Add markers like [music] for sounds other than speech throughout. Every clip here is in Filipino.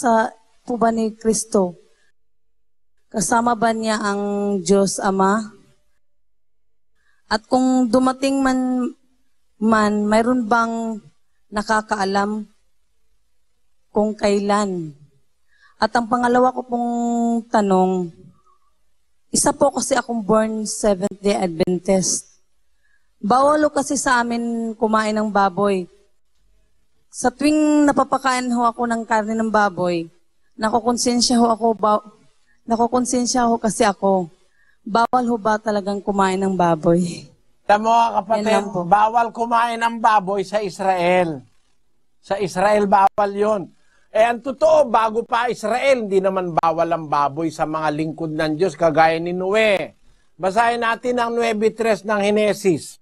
sa po ba ni Kristo? Kasama ba niya ang Diyos Ama? At kung dumating man, man mayroon bang nakakaalam kung kailan? At ang pangalawa ko pong tanong, isa po kasi akong born Seventh-day Adventist. Bawalo kasi sa amin kumain ng baboy. Sa tuwing napapakain ho ako ng karne ng baboy, nakokonsensya ho ako, ba- nakokonsensya ho kasi ako, bawal ho ba talagang kumain ng baboy? Tama ka kapatid, bawal kumain ng baboy sa Israel. Sa Israel bawal yon. Eh ang totoo, bago pa Israel, hindi naman bawal ang baboy sa mga lingkod ng Diyos, kagaya ni Noe. Basahin natin ang 9.3 ng Henesis.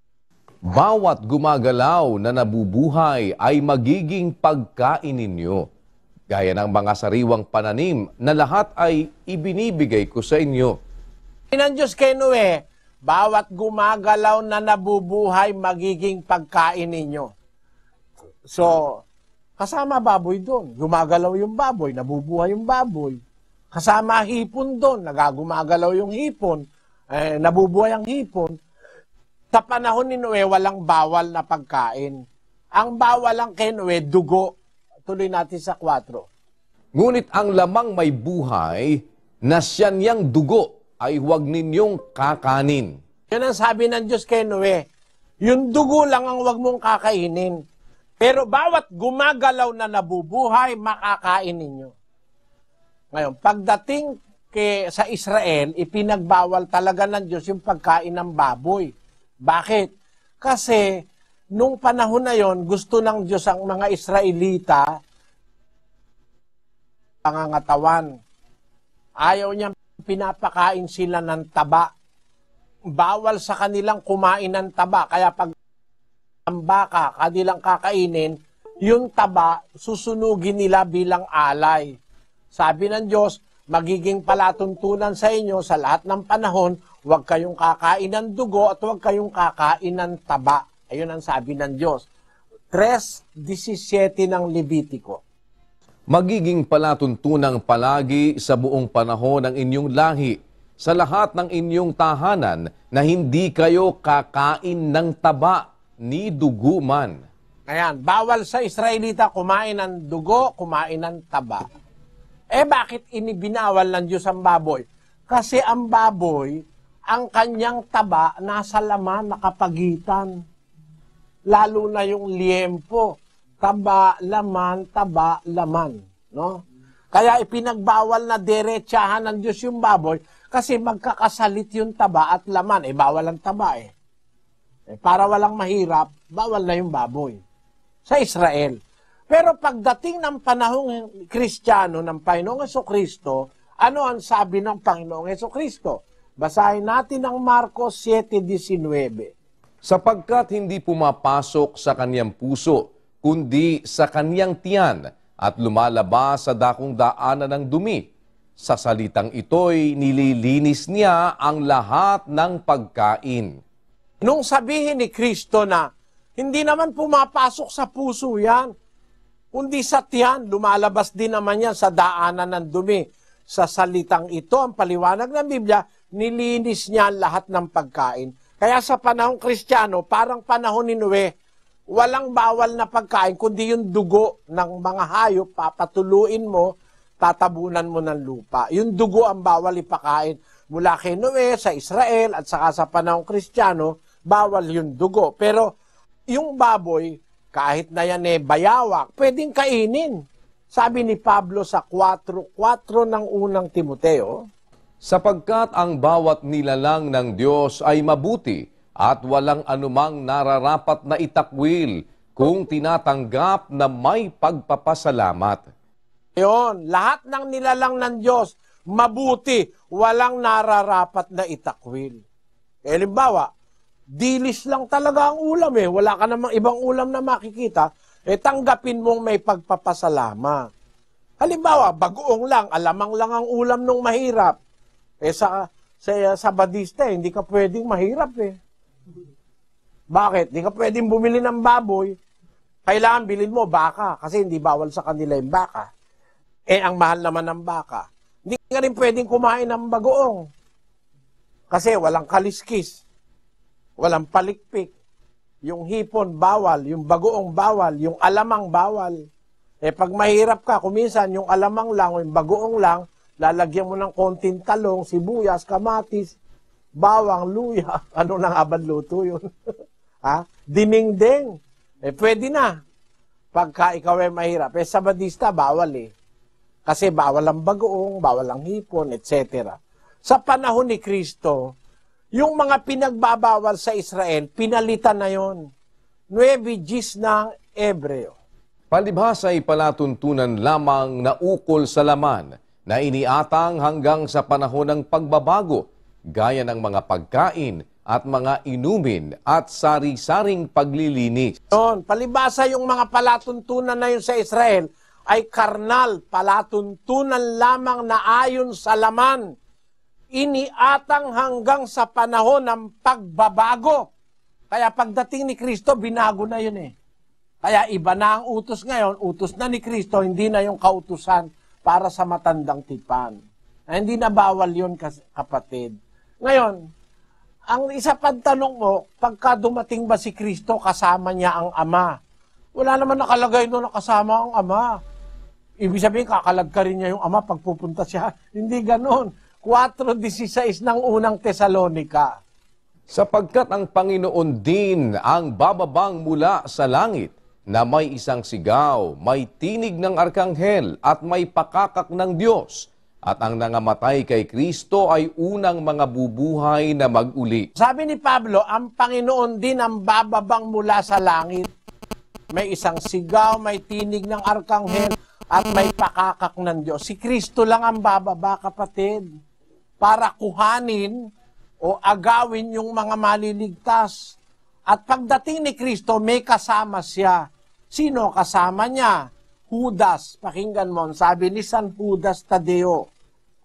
Bawat gumagalaw na nabubuhay ay magiging pagkain ninyo. Gaya ng mga sariwang pananim na lahat ay ibinibigay ko sa inyo. Inang Diyos kay Noe, bawat gumagalaw na nabubuhay magiging pagkain ninyo. So, kasama baboy doon. Gumagalaw yung baboy, nabubuhay yung baboy. Kasama hipon doon, nagagumagalaw yung hipon, eh, nabubuhay ang hipon. Sa panahon ni Noe, walang bawal na pagkain. Ang bawal lang kay Noe, dugo. Tuloy natin sa 4. Ngunit ang lamang may buhay na siya niyang dugo ay huwag ninyong kakanin. Yan ang sabi ng Diyos kay Noe. Yung dugo lang ang huwag mong kakainin. Pero bawat gumagalaw na nabubuhay, makakain ninyo. Ngayon, pagdating kay, sa Israel, ipinagbawal talaga ng Diyos yung pagkain ng baboy. Bakit? Kasi nung panahon na yon, gusto ng Diyos ang mga Israelita pangangatawan. Ayaw niya pinapakain sila ng taba. Bawal sa kanilang kumain ng taba. Kaya pag ang baka kanilang kakainin, yung taba susunugin nila bilang alay. Sabi ng Diyos, magiging palatuntunan sa inyo sa lahat ng panahon, huwag kayong kakain ng dugo at huwag kayong kakain ng taba. Ayun ang sabi ng Diyos. 3.17 ng Levitico. Magiging palatuntunang palagi sa buong panahon ng inyong lahi, sa lahat ng inyong tahanan, na hindi kayo kakain ng taba ni duguman. Ayan, bawal sa Israelita kumain ng dugo, kumain ng taba. Eh bakit inibinawal ng Diyos ang baboy? Kasi ang baboy, ang kanyang taba nasa laman, nakapagitan. Lalo na yung liempo. Taba, laman, taba, laman. No? Kaya ipinagbawal na derechahan ng Diyos yung baboy kasi magkakasalit yung taba at laman. Eh, bawal ang taba eh. eh para walang mahirap, bawal na yung baboy. Sa Israel. Pero pagdating ng panahong Kristiyano ng Panginoong Yeso Kristo, ano ang sabi ng Panginoong Yeso Kristo? Basahin natin ang Marcos 7.19. Sapagkat hindi pumapasok sa kaniyang puso, kundi sa kaniyang tiyan, at lumalabas sa dakong daanan ng dumi. Sa salitang ito'y nililinis niya ang lahat ng pagkain. Nung sabihin ni Kristo na, hindi naman pumapasok sa puso yan, kundi sa tiyan, lumalabas din naman yan sa daanan ng dumi. Sa salitang ito, ang paliwanag ng Biblia, nilinis niya lahat ng pagkain. Kaya sa panahong kristyano, parang panahon ni Noe, walang bawal na pagkain, kundi yung dugo ng mga hayop, papatuluin mo, tatabunan mo ng lupa. Yung dugo ang bawal ipakain mula kay Noe sa Israel at saka sa panahong kristyano, bawal yung dugo. Pero yung baboy, kahit na yan eh bayawak, pwedeng kainin. Sabi ni Pablo sa 4.4 ng unang Timoteo, Sapagkat ang bawat nilalang ng Diyos ay mabuti at walang anumang nararapat na itakwil kung tinatanggap na may pagpapasalamat. Ayon, lahat ng nilalang ng Diyos, mabuti, walang nararapat na itakwil. Eh, halimbawa, dilis lang talaga ang ulam eh. Wala ka namang ibang ulam na makikita, eh tanggapin mong may pagpapasalama. Halimbawa, bagoong lang, alamang lang ang ulam nung mahirap. Eh sa, sa, sa badista, eh, hindi ka pwedeng mahirap eh. Bakit? Hindi ka pwedeng bumili ng baboy. Kailangan bilhin mo baka kasi hindi bawal sa kanila yung baka. Eh, ang mahal naman ng baka. Hindi ka rin pwedeng kumain ng bagoong kasi walang kaliskis walang palikpik, yung hipon bawal, yung bagoong bawal, yung alamang bawal. Eh pag mahirap ka, kuminsan yung alamang lang o yung bagoong lang, lalagyan mo ng konting talong, sibuyas, kamatis, bawang, luya. [laughs] Ano nang abad luto yun? [laughs] ha? Dinding-ding. Eh pwede na. Pagka ikaw ay mahirap. Eh sabadista, bawal eh. Kasi bawal ang bagoong, bawal ang hipon, etc. Sa panahon ni Kristo, yung mga pinagbabawal sa Israel, pinalitan na yon. Nueve Gis ng Ebreo. Palibhasa ay palatuntunan lamang na ukol sa laman na iniatang hanggang sa panahon ng pagbabago, gaya ng mga pagkain at mga inumin at sari-saring paglilinis. Yon, palibasa yung mga palatuntunan na yun sa Israel ay karnal, palatuntunan lamang na ayon sa laman iniatang hanggang sa panahon ng pagbabago. Kaya pagdating ni Kristo, binago na yun eh. Kaya iba na ang utos ngayon, utos na ni Kristo, hindi na yung kautusan para sa matandang tipan. Ay, hindi na bawal yun, kapatid. Ngayon, ang isa pang tanong mo, pagka dumating ba si Kristo, kasama niya ang Ama? Wala naman nakalagay doon na kasama ang Ama. Ibig sabihin, kakalag ka rin niya yung Ama pagpupunta siya. [laughs] Hindi ganon 4.16 ng unang Tesalonika. Sapagkat ang Panginoon din ang bababang mula sa langit na may isang sigaw, may tinig ng arkanghel at may pakakak ng Diyos at ang nangamatay kay Kristo ay unang mga bubuhay na maguli. Sabi ni Pablo, ang Panginoon din ang bababang mula sa langit. May isang sigaw, may tinig ng arkanghel, at may pakakak ng Diyos. Si Kristo lang ang bababa, kapatid para kuhanin o agawin yung mga maliligtas. At pagdating ni Kristo, may kasama siya. Sino kasama niya? Judas. Pakinggan mo, sabi ni San Judas Tadeo,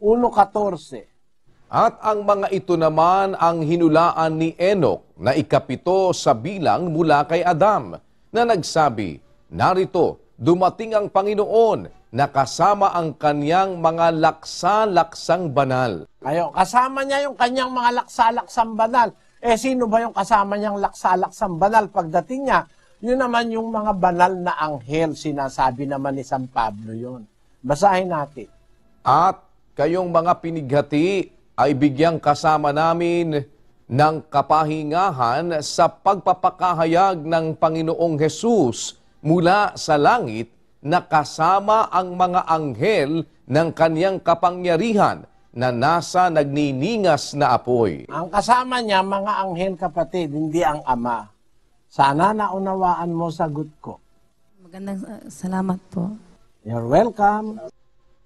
1.14. At ang mga ito naman ang hinulaan ni Enoch na ikapito sa bilang mula kay Adam na nagsabi, Narito, dumating ang Panginoon na kasama ang kanyang mga laksa-laksang banal. Ayo, kasama niya yung kanyang mga laksa-laksang banal. Eh sino ba yung kasama niyang laksa-laksang banal pagdating niya? Yun naman yung mga banal na anghel, sinasabi naman ni San Pablo yun. Basahin natin. At kayong mga pinighati ay bigyang kasama namin ng kapahingahan sa pagpapakahayag ng Panginoong Hesus mula sa langit na kasama ang mga anghel ng kanyang kapangyarihan na nasa nagniningas na apoy. Ang kasama niya, mga anghel kapatid, hindi ang ama. Sana naunawaan mo sagot ko. Magandang ah, salamat po. You're welcome.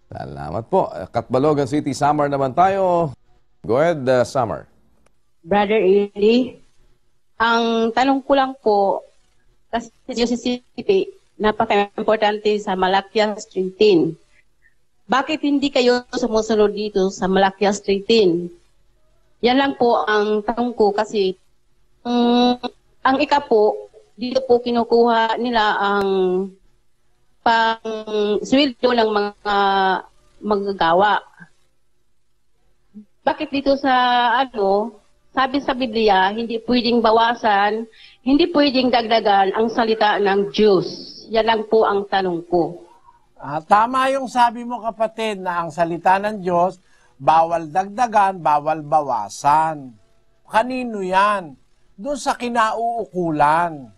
Salamat po. Katbalogan City, Summer naman tayo. Go ahead, uh, ah, Summer. Brother Eli, ang tanong ko lang po, kasi Quezon City, napaka-importante sa Malakias 13. Bakit hindi kayo sumusunod dito sa Malakias 13? Yan lang po ang tanong ko kasi um, ang ika po, dito po kinukuha nila ang pang sweldo ng mga magagawa. Bakit dito sa ano, sabi sa Biblia, hindi pwedeng bawasan, hindi pwedeng dagdagan ang salita ng Diyos. Yan lang po ang tanong ko. Ah, tama yung sabi mo kapatid na ang salita ng Diyos, bawal dagdagan, bawal bawasan. Kanino yan? Doon sa kinauukulan.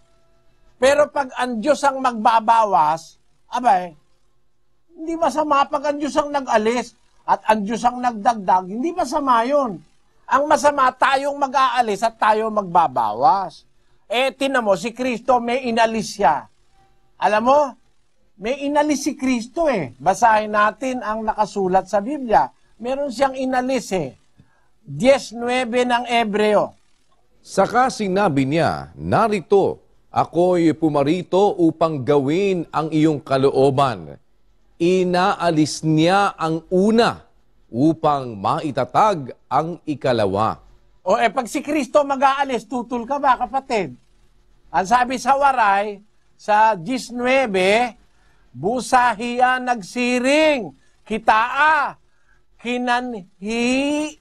Pero pag ang Diyos ang magbabawas, abay, hindi masama pag ang Diyos ang nag-alis at ang Diyos ang nagdagdag, hindi masama yun. Ang masama, tayong mag-aalis at tayo magbabawas. Eh, tinan mo, si Kristo may inalis siya. Alam mo, may inalis si Kristo eh. Basahin natin ang nakasulat sa Biblia. Meron siyang inalis eh. 19 ng Ebreo. Saka sinabi niya, narito, ako'y pumarito upang gawin ang iyong kalooban. Inaalis niya ang una upang maitatag ang ikalawa. O eh, pag si Kristo mag-aalis, tutol ka ba, kapatid? Ang sabi sa waray, sa 19, busahiya nagsiring, kitaa, kinanhi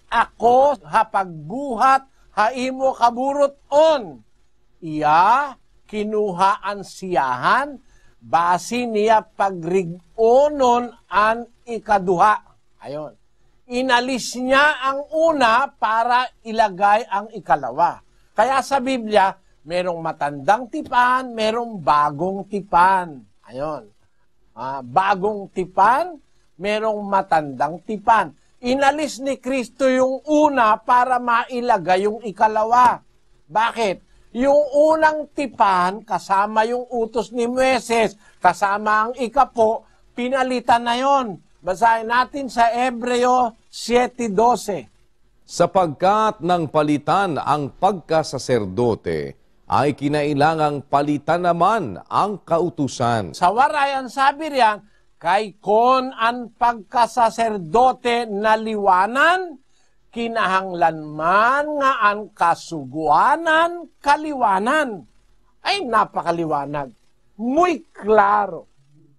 ako hapagbuhat, haimo kaburot on. Iya, kinuhaan siyahan, basi niya pagrigonon an ikaduha. Ayon inalis niya ang una para ilagay ang ikalawa. Kaya sa Biblia, merong matandang tipan, merong bagong tipan. Ayon. Ah, bagong tipan, merong matandang tipan. Inalis ni Kristo yung una para mailagay yung ikalawa. Bakit? Yung unang tipan, kasama yung utos ni Mueses, kasama ang ikapo, pinalitan na yon. Basahin natin sa Ebreo 7.12 Sapagkat nang palitan ang pagkasaserdote, ay kinailangang palitan naman ang kautusan. Sa warayan, sabi riyan, kay kon ang pagkasaserdote na liwanan, kinahanglan man nga ang kasuguanan, kaliwanan. Ay napakaliwanag. Muy klaro.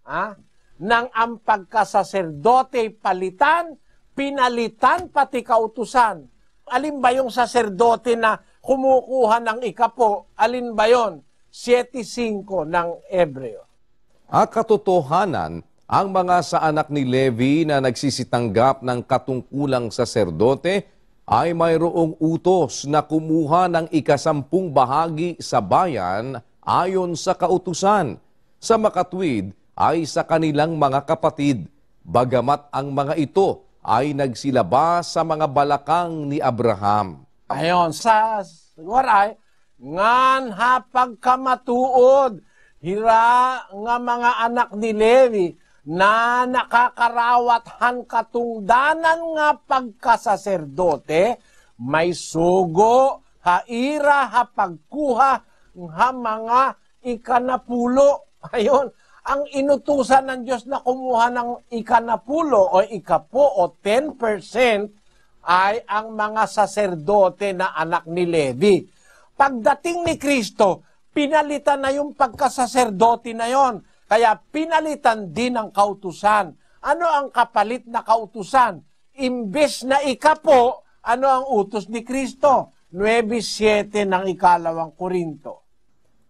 Ha? Ah, nang ang pagkasaserdote palitan, pinalitan pati kautusan. Alin ba yung saserdote na kumukuha ng ikapo? Alin ba yon? 7.5 ng Ebreo. At katotohanan, ang mga sa anak ni Levi na nagsisitanggap ng katungkulang saserdote ay mayroong utos na kumuha ng ikasampung bahagi sa bayan ayon sa kautusan. Sa makatwid ay sa kanilang mga kapatid, bagamat ang mga ito ay nagsilaba sa mga balakang ni Abraham. Ayon sa waray, ngan hapag kamatuod, hira nga mga anak ni Levi, na han katungdanan nga pagkasaserdote, may sugo, haira, hapagkuha, nga mga ikanapulo. [laughs] Ayon, ang inutusan ng Diyos na kumuha ng ikanapulo o ikapo o 10% ay ang mga saserdote na anak ni Levi. Pagdating ni Kristo, pinalitan na yung pagkasaserdote na yon. Kaya pinalitan din ang kautusan. Ano ang kapalit na kautusan? Imbes na ikapo, ano ang utos ni Kristo? 9.7 ng ikalawang Korinto.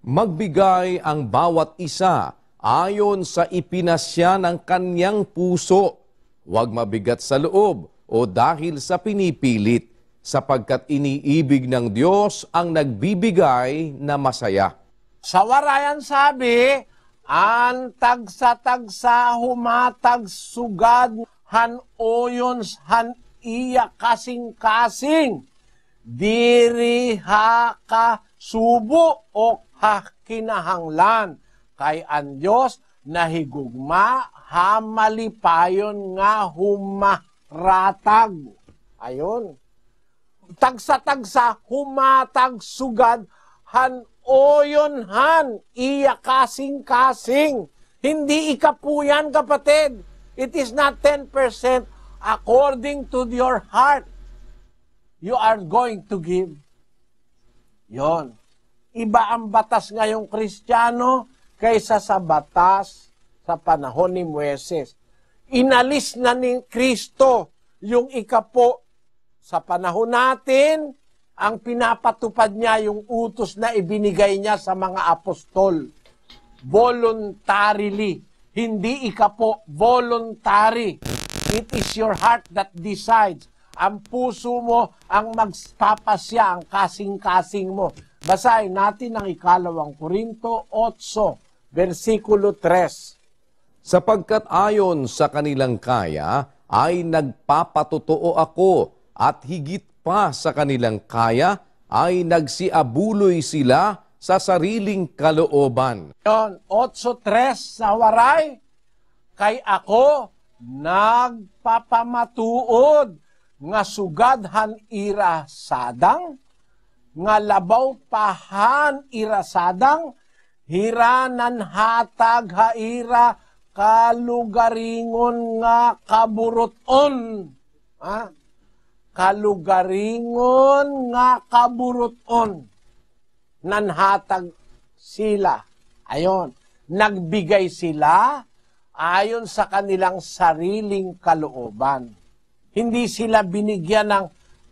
Magbigay ang bawat isa ayon sa ipinasya ng kanyang puso, huwag mabigat sa loob o dahil sa pinipilit, sapagkat iniibig ng Diyos ang nagbibigay na masaya. Sa warayan sabi, ang tagsa-tagsa humatag sugad han oyons han iya kasing-kasing diri ha ka subo o ha kinahanglan kay ang Diyos na higugma hamalipayon nga humaratag. Ayon. Tagsa-tagsa humatag sugad han oyon han iya kasing-kasing. Hindi ikapuyan kapatid. It is not 10% according to your heart. You are going to give. Yon. Iba ang batas ngayong Kristiyano kaysa sa batas sa panahon ni Mueses. Inalis na ni Kristo yung ikapo sa panahon natin, ang pinapatupad niya yung utos na ibinigay niya sa mga apostol. Voluntarily. Hindi ikapo, voluntary. It is your heart that decides. Ang puso mo ang magpapasya, ang kasing-kasing mo. Basahin natin ang ikalawang Korinto 8 versikulo 3. Sapagkat ayon sa kanilang kaya, ay nagpapatotoo ako at higit pa sa kanilang kaya ay nagsiabuloy sila sa sariling kalooban. Yon, 8.3 sa waray, kay ako nagpapamatuod nga sugadhan irasadang, nga labaw pahan irasadang, hiranan hatag haira kalugaringon nga kaburuton. Ha? Kalugaringon nga kaburuton. Nanhatag sila. Ayon, nagbigay sila ayon sa kanilang sariling kalooban. Hindi sila binigyan ng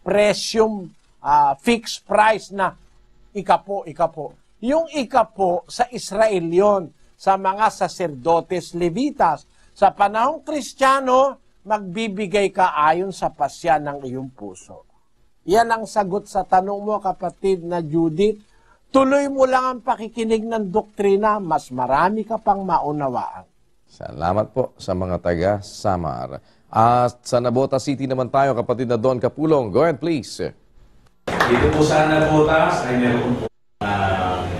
presyong uh, ah, fixed price na ikapo, ikapo. Yung ikapo sa Israel yon, sa mga saserdotes levitas. Sa panahong kristyano, magbibigay ka ayon sa pasya ng iyong puso. Yan ang sagot sa tanong mo, kapatid na Judith. Tuloy mo lang ang pakikinig ng doktrina, mas marami ka pang maunawaan. Salamat po sa mga taga Samar. At sa Nabota City naman tayo, kapatid na Don Kapulong. Go ahead, please. Dito po sa Nabota, ay meron po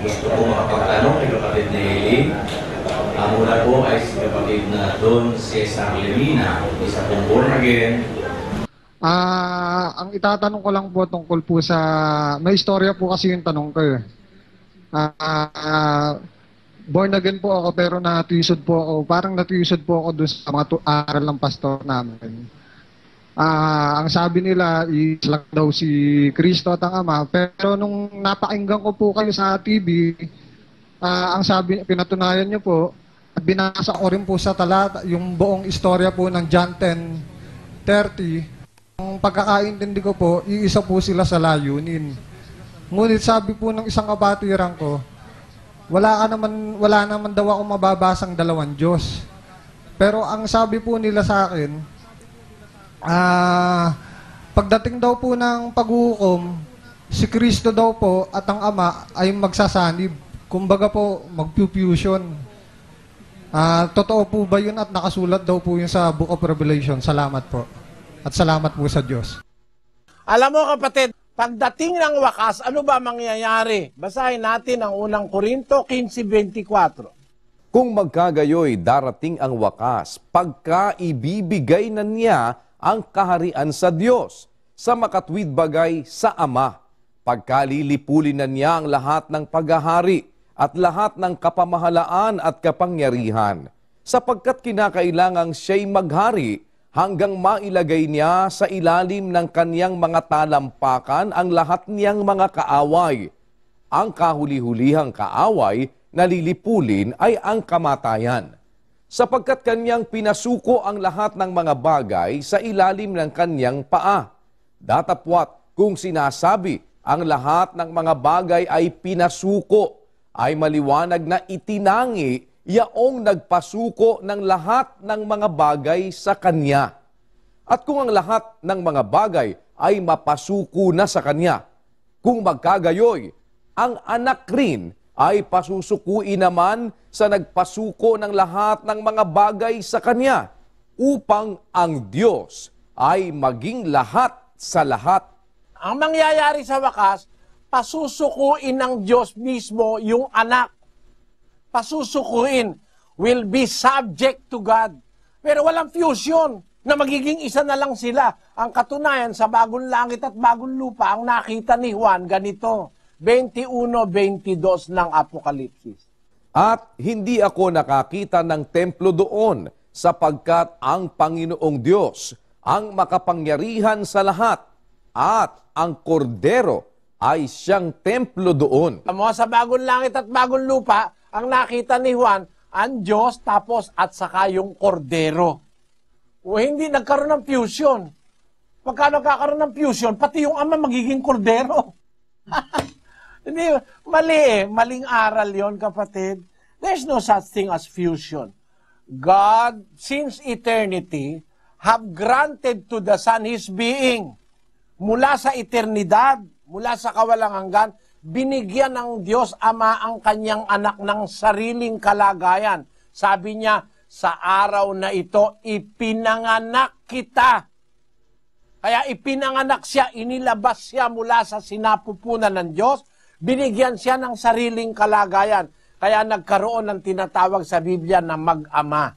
gusto ko makapagtanong kay kapatid na Eli. Ang mula po ay si kapatid na Don Cesar Lemina, isa pong born again. Ah, ang itatanong ko lang po tungkol po sa may istorya po kasi yung tanong ko. Eh. Ah, ah, born again po ako pero natwisod po ako. Parang natwisod po ako doon sa mga aral ng pastor namin. Ah, ang sabi nila is lang daw si Kristo at ang Ama. Pero nung napakinggan ko po kayo sa TV, ah, ang sabi pinatunayan niyo po, binasa ko rin po sa talata yung buong istorya po ng John 30, Ang pagkakaintindi ko po, iisa po sila sa layunin. Ngunit sabi po ng isang kabatiran ko, wala ka naman wala naman daw akong mababasang dalawang Diyos. Pero ang sabi po nila sa akin, ah, pagdating daw po ng paghuhukom, si Kristo daw po at ang Ama ay magsasanib. Kumbaga po, magpupusion. Ah, totoo po ba yun at nakasulat daw po yun sa Book of Revelation? Salamat po. At salamat po sa Diyos. Alam mo kapatid, pagdating ng wakas, ano ba mangyayari? Basahin natin ang unang Korinto 15.24. Kung magkagayoy, darating ang wakas, pagka ibibigay na niya ang kaharian sa Diyos sa makatwid bagay sa Ama. Pagkalilipulin na niya ang lahat ng paghahari at lahat ng kapamahalaan at kapangyarihan, sapagkat kinakailangang siya'y maghari hanggang mailagay niya sa ilalim ng kaniyang mga talampakan ang lahat niyang mga kaaway. Ang kahuli-hulihang kaaway na lilipulin ay ang kamatayan sapagkat kanyang pinasuko ang lahat ng mga bagay sa ilalim ng kanyang paa. Datapwat kung sinasabi ang lahat ng mga bagay ay pinasuko, ay maliwanag na itinangi yaong nagpasuko ng lahat ng mga bagay sa kanya. At kung ang lahat ng mga bagay ay mapasuko na sa kanya, kung magkagayoy, ang anak rin ay pasusukuin naman sa nagpasuko ng lahat ng mga bagay sa Kanya upang ang Diyos ay maging lahat sa lahat. Ang mangyayari sa wakas, pasusukuin ng Diyos mismo yung anak. Pasusukuin will be subject to God. Pero walang fusion na magiging isa na lang sila. Ang katunayan sa bagong langit at bagong lupa, ang nakita ni Juan ganito. 21-22 ng Apokalipsis. At hindi ako nakakita ng templo doon sapagkat ang Panginoong Diyos ang makapangyarihan sa lahat at ang kordero ay siyang templo doon. Mo sa bagong langit at bagong lupa, ang nakita ni Juan, ang Diyos tapos at saka yung kordero. O hindi nagkaroon ng fusion. Pagka nagkakaroon ng fusion, pati yung ama magiging kordero. [laughs] Hindi, mali eh. Maling aral yon kapatid. There's no such thing as fusion. God, since eternity, have granted to the Son His being. Mula sa eternidad, mula sa kawalang hanggan, binigyan ng Diyos Ama ang kanyang anak ng sariling kalagayan. Sabi niya, sa araw na ito, ipinanganak kita. Kaya ipinanganak siya, inilabas siya mula sa sinapupunan ng Diyos Binigyan siya ng sariling kalagayan. Kaya nagkaroon ng tinatawag sa Biblia na mag-ama,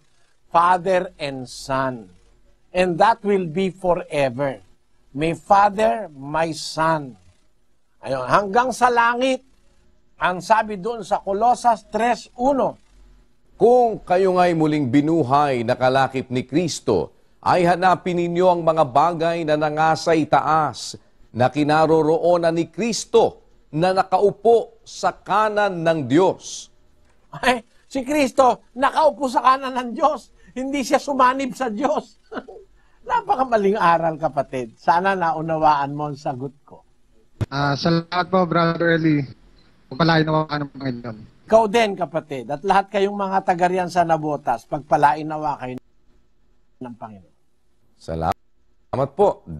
Father and Son. And that will be forever. May Father, my Son. Ayun, hanggang sa langit, ang sabi doon sa Colossus 3.1, Kung kayo nga'y muling binuhay na kalakip ni Kristo, ay hanapin ninyo ang mga bagay na nangasay taas na kinaroroonan ni Kristo na nakaupo sa kanan ng Diyos. Ay, si Kristo nakaupo sa kanan ng Diyos. Hindi siya sumanib sa Diyos. [laughs] Napakamaling aral, kapatid. Sana naunawaan mo ang sagot ko. Uh, ah, salamat po, Brother Eli. Pagpalain nawa ng Panginoon. Ikaw din, kapatid, at lahat kayong mga tagarian sa Nabotas, pagpalain nawa kayo ng Panginoon. Salamat po.